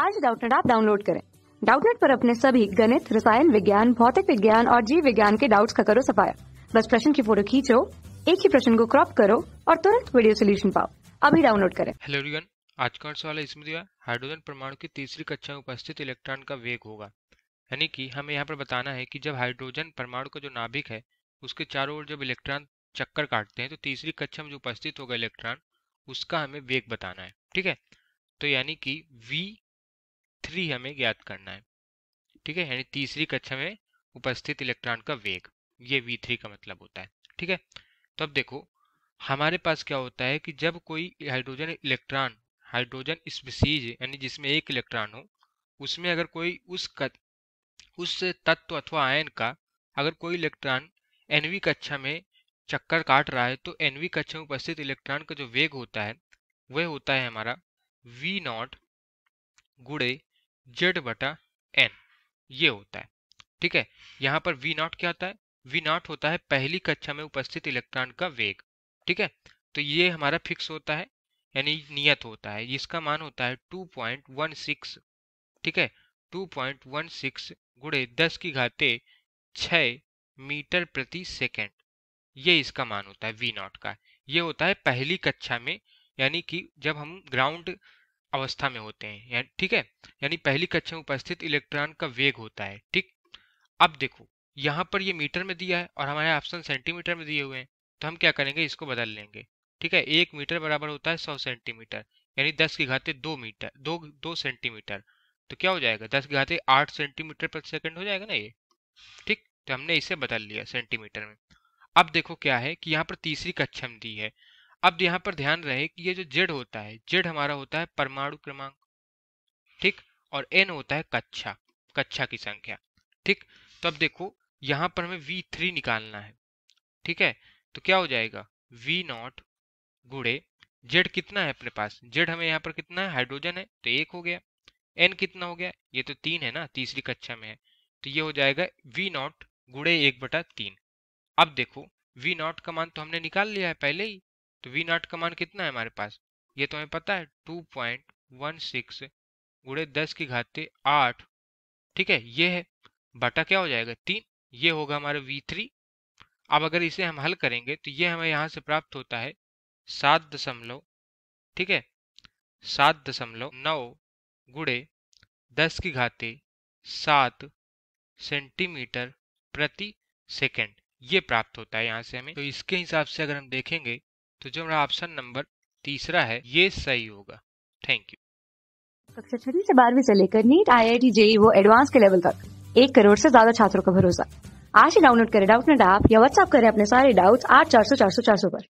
आज डाउटनेट आप डाउनलोड करें डाउटनेट पर अपने सभी गणित रसायन विज्ञान भौतिक विज्ञान और जीव विज्ञान के डाउट्स का करो सफाया बस प्रश्न की फोटो खींचो एक ही प्रश्न को क्रॉप करो और तुरंत वीडियो सोल्यूशन पाओ अभी डाउनलोड करें हेलो एवरीवन आज का सवाल इसमें दिया हाइड्रोजन परमाणु की तीसरी कक्षा में उपस्थित इलेक्ट्रॉन का वेग होगा यानी कि हमें यहाँ पर बताना है कि जब हाइड्रोजन परमाणु का जो नाभिक है उसके चारों ओर जब इलेक्ट्रॉन चक्कर काटते हैं तो तीसरी कक्षा में जो उपस्थित होगा इलेक्ट्रॉन उसका हमें वेग बताना है ठीक है तो यानी कि वी थ्री हमें ज्ञात करना है ठीक है यानी तीसरी कक्षा में उपस्थित इलेक्ट्रॉन का वेग ये वी थ्री का मतलब होता है ठीक है तो अब देखो हमारे पास क्या होता है कि जब कोई हाइड्रोजन इलेक्ट्रॉन हाइड्रोजन स्पीसीज यानी जिसमें एक इलेक्ट्रॉन हो उसमें अगर कोई उस कत, उस तत्व अथवा आयन का अगर कोई इलेक्ट्रॉन एनवी कक्षा में चक्कर काट रहा है तो एनवी कक्षा में उपस्थित इलेक्ट्रॉन का जो वेग होता है वह होता है हमारा वी नॉट गुड़े जेड बटा एन ये होता है ठीक है यहाँ पर वी नॉट क्या होता है वी नॉट होता है पहली कक्षा में उपस्थित इलेक्ट्रॉन का वेग ठीक है तो ये हमारा फिक्स होता है यानी नियत होता है इसका मान होता है टू पॉइंट वन सिक्स ठीक है टू पॉइंट वन सिक्स गुड़े दस की घाते छ मीटर प्रति सेकेंड ये इसका मान होता है वी नॉट का ये होता है पहली कक्षा में यानी कि जब हम ग्राउंड अवस्था में होते हैं या, ठीक है यानी पहली कक्षा में उपस्थित इलेक्ट्रॉन का वेग होता है ठीक अब देखो यहाँ पर ये मीटर में दिया है और हमारे ऑप्शन सेंटीमीटर में दिए हुए हैं तो हम क्या करेंगे इसको बदल लेंगे ठीक है एक मीटर बराबर होता है सौ सेंटीमीटर यानी दस की घाते दो मीटर दो दो सेंटीमीटर तो क्या हो जाएगा दस की घाते आठ सेंटीमीटर प्रति सेकंड हो जाएगा ना ये ठीक तो हमने इसे बदल लिया सेंटीमीटर में अब देखो क्या है कि यहाँ पर तीसरी कक्षा में दी है अब यहाँ पर ध्यान रहे कि ये जो जेड होता है जेड हमारा होता है परमाणु क्रमांक ठीक और एन होता है कक्षा कक्षा की संख्या ठीक तो अब देखो यहाँ पर हमें वी थ्री निकालना है ठीक है तो क्या हो जाएगा वी नॉट गुड़े जेड कितना है अपने पास जेड हमें यहाँ पर कितना है हाइड्रोजन है तो एक हो गया एन कितना हो गया ये तो तीन है ना तीसरी कक्षा में है तो ये हो जाएगा वी नॉट गुड़े एक बटा तीन अब देखो वी नॉट का मान तो हमने निकाल लिया है पहले ही तो वी नॉट का मान कितना है हमारे पास ये तो हमें पता है टू पॉइंट वन सिक्स गुड़े दस की घाते आठ ठीक है ये है बटा क्या हो जाएगा तीन ये होगा हमारा वी थ्री अब अगर इसे हम हल करेंगे तो ये हमें यहाँ से प्राप्त होता है सात दशमलव ठीक है सात दशमलव नौ गुड़े दस की घाते सात सेंटीमीटर प्रति सेकेंड ये प्राप्त होता है यहाँ से हमें तो इसके हिसाब से अगर हम देखेंगे तो जो हमारा ऑप्शन नंबर तीसरा है ये सही होगा थैंक यू कक्षा छठी से बारहवीं से लेकर NEET I I T JEE वो एडवांस के लेवल तक एक करोड़ से ज्यादा छात्रों का भरोसा आज ही डाउनलोड करें डाउट नेट ऐप या व्हाट्सएप करें अपने सारे डाउट्स आठ चार सौ चार सौ चार सौ पर